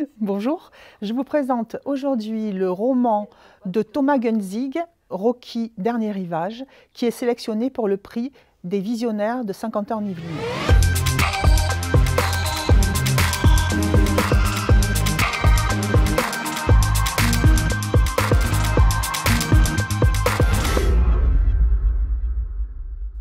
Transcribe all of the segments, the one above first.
Bonjour, je vous présente aujourd'hui le roman de Thomas Gunzig, Rocky, Dernier Rivage, qui est sélectionné pour le prix des visionnaires de 50 ans en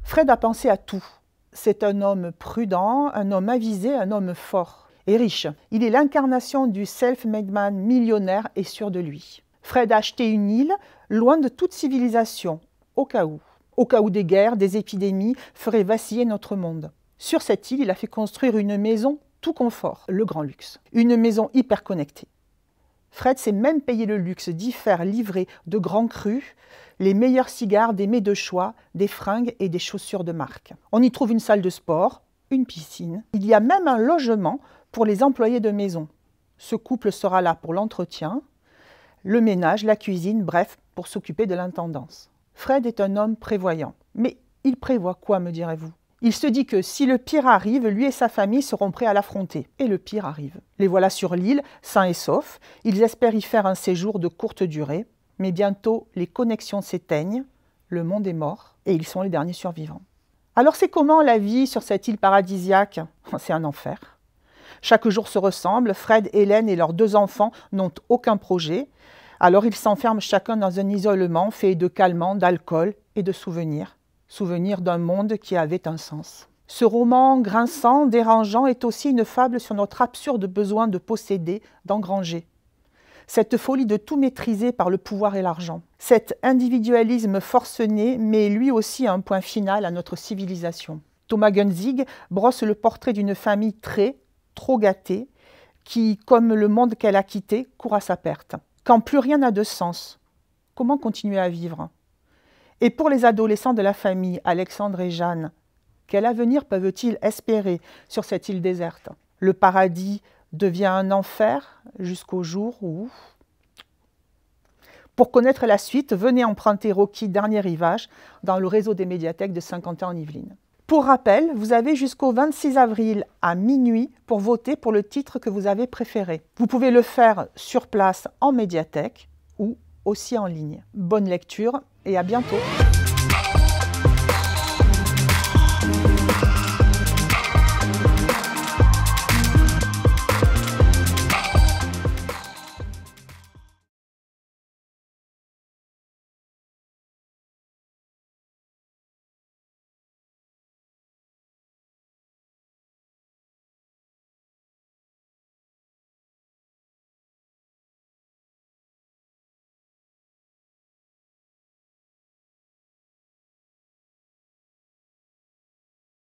Fred a pensé à tout. C'est un homme prudent, un homme avisé, un homme fort riche. Il est l'incarnation du self-made man millionnaire et sûr de lui. Fred a acheté une île loin de toute civilisation, au cas où. Au cas où des guerres, des épidémies feraient vaciller notre monde. Sur cette île, il a fait construire une maison tout confort, le grand luxe. Une maison hyper connectée. Fred s'est même payé le luxe d'y faire livrer de grands crus les meilleurs cigares des mets de choix, des fringues et des chaussures de marque. On y trouve une salle de sport, une piscine. Il y a même un logement pour les employés de maison, ce couple sera là pour l'entretien, le ménage, la cuisine, bref, pour s'occuper de l'intendance. Fred est un homme prévoyant. Mais il prévoit quoi, me direz-vous Il se dit que si le pire arrive, lui et sa famille seront prêts à l'affronter. Et le pire arrive. Les voilà sur l'île, sains et saufs. Ils espèrent y faire un séjour de courte durée. Mais bientôt, les connexions s'éteignent, le monde est mort, et ils sont les derniers survivants. Alors c'est comment la vie sur cette île paradisiaque C'est un enfer. Chaque jour se ressemble. Fred, Hélène et leurs deux enfants n'ont aucun projet. Alors ils s'enferment chacun dans un isolement fait de calmants, d'alcool et de souvenirs. Souvenirs d'un monde qui avait un sens. Ce roman grinçant, dérangeant est aussi une fable sur notre absurde besoin de posséder, d'engranger. Cette folie de tout maîtriser par le pouvoir et l'argent. Cet individualisme forcené met lui aussi un point final à notre civilisation. Thomas Gunzig brosse le portrait d'une famille très, trop gâtée, qui, comme le monde qu'elle a quitté, court à sa perte. Quand plus rien n'a de sens, comment continuer à vivre Et pour les adolescents de la famille, Alexandre et Jeanne, quel avenir peuvent-ils espérer sur cette île déserte Le paradis devient un enfer jusqu'au jour où... Pour connaître la suite, venez emprunter Rocky Dernier Rivage dans le réseau des médiathèques de Saint-Quentin en Yvelines. Pour rappel, vous avez jusqu'au 26 avril à minuit pour voter pour le titre que vous avez préféré. Vous pouvez le faire sur place en médiathèque ou aussi en ligne. Bonne lecture et à bientôt.